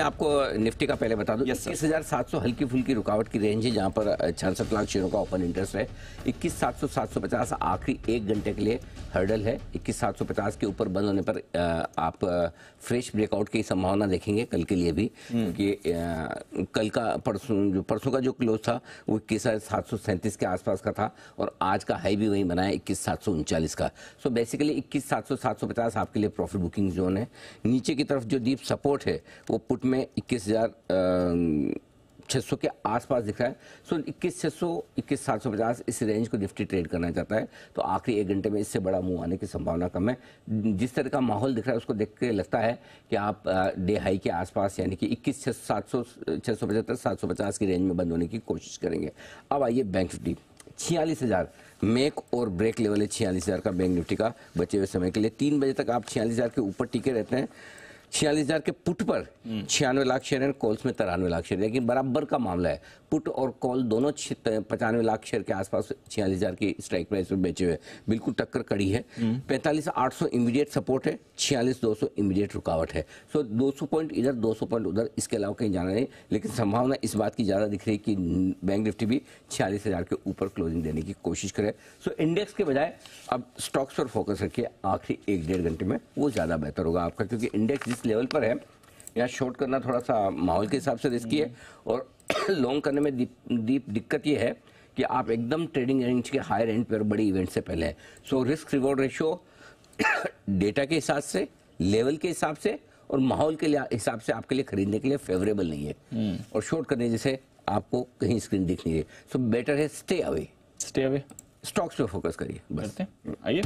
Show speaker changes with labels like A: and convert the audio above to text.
A: मैं आपको निफ्टी का पहले बता दूं इक्कीस हजार सात सौ हल्की फुल्की रुकावट की रेंज है जहां पर छियासठ लाख शेयरों का ओपन इंटरेस्ट है इक्कीस सात सौ सात सौ पचास आखिरी एक घंटे के लिए हर्डल है इक्कीस सात सौ पचास के ऊपर बंद होने पर आप फ्रेश ब्रेकआउट की संभावना देखेंगे कल के लिए भी हम्म। क्योंकि कल का परसों जो परसों का जो क्लोज था वो इक्कीस हजार सात सौ सैंतीस के आसपास का था और आज का हाई भी वही बना है इक्कीस सात सौ उनचालीस का सो बेसिकली इक्कीस सात सौ सात सौ पचास आपके लिए प्रॉफिट बुकिंग जोन है नीचे की तरफ जो डीप सपोर्ट है वो पुट में इक्कीस हज़ार छः सौ के आसपास दिख रहा है सो इक्कीस छः सौ इक्कीस सात सौ पचास इस रेंज को निफ्टी ट्रेड करना चाहता है तो आखिरी एक घंटे में इससे बड़ा मुंह आने की संभावना कम है जिस तरह का माहौल दिख रहा है उसको देख के लगता है कि आप डे हाई के आसपास यानी कि इक्कीस छः सात सौ छः सौ पचहत्तर सात सौ पचास की रेंज में बंद होने की कोशिश करेंगे अब आइए बैंक निफ्टी छियालीस हज़ार मेक और ब्रेक लेवल है छियालीस हज़ार का बैंक निफ्टी का बचे हुए समय के लिए तीन बजे तक आप छियालीस हज़ार के ऊपर टीके रहते हैं छियालीस हजार के पुट पर छियानवे लाख शेयर है कॉल्स में तिरानवे लाख शेयर लेकिन बराबर का मामला है पुट और कॉल दोनों पचानवे लाख शेयर के आसपास छियालीस हजार की स्ट्राइक प्राइस पर बेचे हुए बिल्कुल टक्कर कड़ी है पैंतालीस आठ सौ इमीडिएट सपोर्ट है छियालीस दो सौ इमीडिएट रुकावट है सो दो सौ पॉइंट इधर दो सौ पॉइंट उधर इसके अलावा कहीं जाना नहीं लेकिन संभावना इस बात की ज़्यादा दिख रही है कि बैंक निफ्टी भी छियालीस हजार के ऊपर क्लोजिंग देने की कोशिश करे सो इंडेक्स के बजाय अब स्टॉक्स पर फोकस रखिए आखिरी एक डेढ़ घंटे में वो ज़्यादा बेहतर होगा आपका क्योंकि इंडेक्स इस लेवल पर है यहाँ शॉर्ट करना थोड़ा सा माहौल के हिसाब से रिस्की है और लॉन्ग करने में दीप दीप दिक्कत ये है कि आप एकदम ट्रेडिंग रेंज के हायर एंड पर बड़े इवेंट से पहले so risk reward ratio data के हिसाब से लेवल के हिसाब से और माहौल के हिसाब से आपके लिए खरीदने के लिए फेवरेबल नहीं है हम्म। और शॉर्ट करने जैसे आपको कहीं स्क्रीन दिख नहीं रही सो बेटर है stay away stay away stocks पे फोकस करिए बस आइए